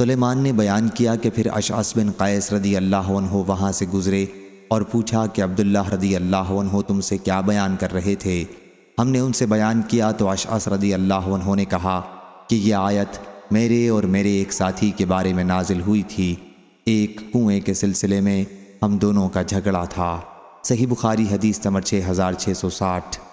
सुलेमान ने बयान किया कि फिर अशास बिन कैस रदी अल्लाह हो वहाँ से गुज़रे और पूछा कि अब्दुल्ला रदी अल्लाह हो तुमसे क्या बयान कर रहे थे हमने उनसे बयान किया तो अशास रदी अल्लाह ने कहा कि यह आयत मेरे और मेरे एक साथी के बारे में नाजिल हुई थी एक कुएँ के सिलसिले में हम दोनों का झगड़ा था सही बुखारी हदीस नंबर छः हज़ार छः सौ साठ